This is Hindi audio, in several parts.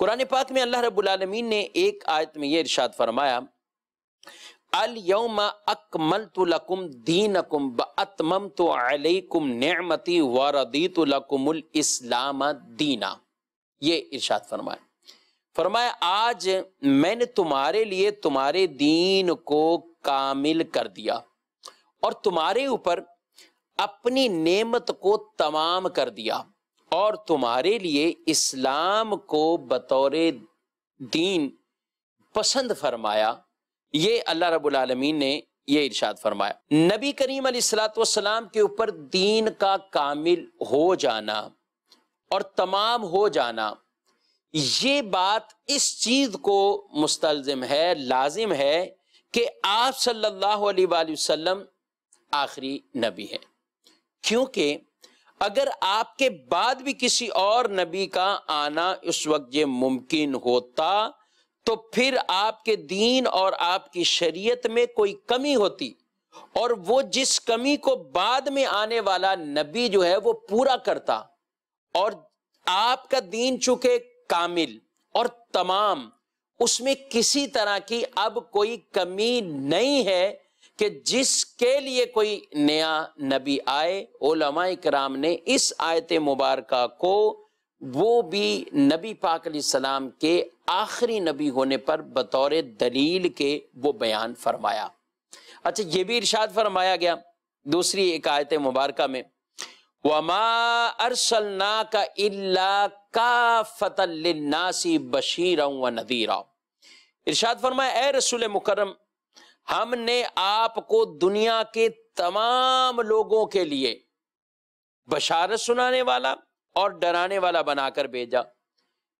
कुरान पाक में अल्लाह रबालमीन ने एक आयत में यह इर्शाद फरमाया अल यौम अकमल तुलकुम दीन अकुम बतम तो अलकुम नमती वरदी तुलकुमल इस्लाम दीना ये इर्शाद फरमाया फरमाया आज मैंने तुम्हारे लिए तुम्हारे दीन को कामिल कर दिया और तुम्हारे ऊपर अपनी नेमत को तमाम कर दिया और तुम्हारे लिए इस्लाम को बतौर दीन पसंद फरमाया ये अल्लाह रब्बुल आलमीन ने ये इरशाद फरमाया नबी करीम सलाम के ऊपर दीन का कामिल हो जाना और तमाम हो जाना ये बात इस चीज़ को मुस्तलज़म है लाजिम है कि आप सल्लल्लाहु अलैहि वसल्लम आखिरी नबी हैं क्योंकि अगर आपके बाद भी किसी और नबी का आना उस वक्त ये मुमकिन होता तो फिर आपके दीन और आपकी शरीयत में कोई कमी होती और वो जिस कमी को बाद में आने वाला नबी जो है वो पूरा करता और आपका दीन चुके कामिल और तमाम उसमें किसी तरह की अब कोई कमी नहीं है कि जिसके लिए कोई नया नबी आए ओलमा कराम ने इस आयत मुबारक को वो भी नबी पाक सलाम के आखिरी नबी होने पर बतौर दलील के वो बयान फरमाया अच्छा ये भी इर्शाद फरमाया गया दूसरी एक आयत मुबारक में वमा अरसलना का इला का नासी बशीर व नदीरा इर्शाद फरमाया ए रसूल मुकरम हमने आपको दुनिया के तमाम लोगों के लिए बशारत सुनाने वाला और डराने वाला बनाकर भेजा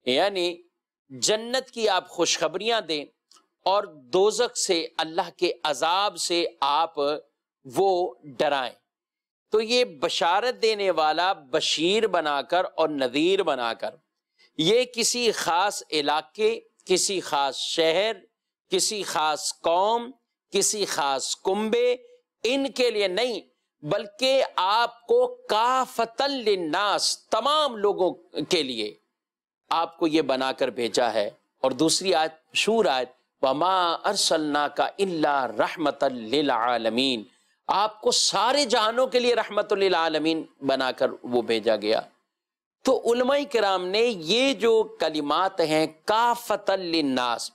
यानी जन्नत की आप खुशखबरियां दें और दोजक से अल्लाह के अजाब से आप वो डराएं तो ये बशारत देने वाला बशीर बनाकर और नज़ीर बनाकर ये किसी ख़ास इलाके किसी ख़ास शहर किसी ख़ास कौम किसी खास कुंबे इनके लिए नहीं बल्कि आपको काफतल नास तमाम लोगों के लिए आपको ये बनाकर भेजा है और दूसरी आयत शूर आयत वमा अरसलना का इल्ला रहमत आलमीन आपको सारे जहानों के लिए रहमत आलमीन बनाकर वो भेजा गया तो उलमा कराम ने ये जो कलिमात हैं काफतल नास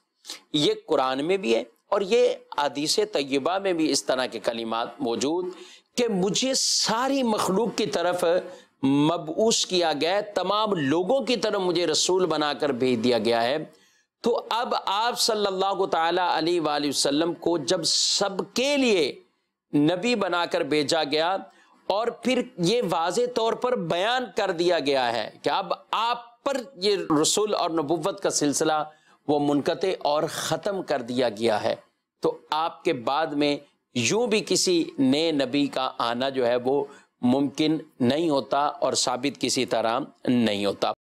ये कुरान में भी है और ये आदिश तय्यबा में भी इस तरह के कलिमात मौजूद कि मुझे सारी मखलूक की तरफ मबूस किया गया है तमाम लोगों की तरफ मुझे रसूल बनाकर भेज दिया गया है तो अब आप सल्लल्लाहु अलैहि वसल्लम को जब सबके लिए नबी बनाकर भेजा गया और फिर ये वाज तौर पर बयान कर दिया गया है कि अब आप पर ये रसूल और नबुवत का सिलसिला वो मुनकते और ख़त्म कर दिया गया है तो आपके बाद में यूँ भी किसी नए नबी का आना जो है वो मुमकिन नहीं होता और साबित किसी तरह नहीं होता